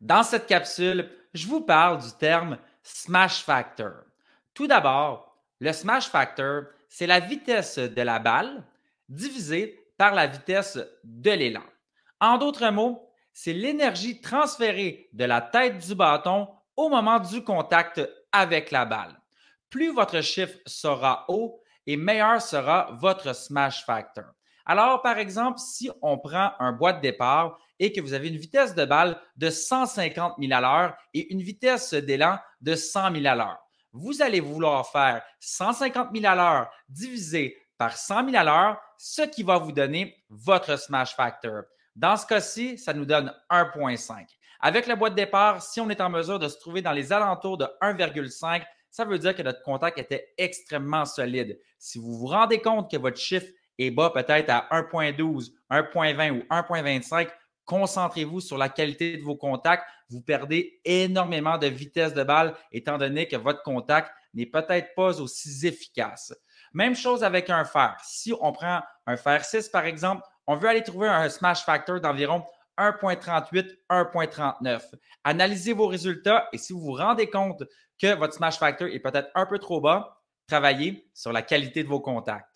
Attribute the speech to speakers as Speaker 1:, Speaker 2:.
Speaker 1: Dans cette capsule, je vous parle du terme smash factor. Tout d'abord, le smash factor, c'est la vitesse de la balle divisée par la vitesse de l'élan. En d'autres mots, c'est l'énergie transférée de la tête du bâton au moment du contact avec la balle. Plus votre chiffre sera haut et meilleur sera votre smash factor. Alors, par exemple, si on prend un bois de départ et que vous avez une vitesse de balle de 150 000 à l'heure et une vitesse d'élan de 100 000 à l'heure, vous allez vouloir faire 150 000 à l'heure divisé par 100 000 à l'heure, ce qui va vous donner votre smash factor. Dans ce cas-ci, ça nous donne 1.5. Avec la boîte de départ, si on est en mesure de se trouver dans les alentours de 1,5, ça veut dire que notre contact était extrêmement solide. Si vous vous rendez compte que votre chiffre et bas peut-être à 1.12, 1.20 ou 1.25, concentrez-vous sur la qualité de vos contacts. Vous perdez énormément de vitesse de balle étant donné que votre contact n'est peut-être pas aussi efficace. Même chose avec un fer. Si on prend un fer 6, par exemple, on veut aller trouver un smash factor d'environ 1.38, 1.39. Analysez vos résultats et si vous vous rendez compte que votre smash factor est peut-être un peu trop bas, travaillez sur la qualité de vos contacts.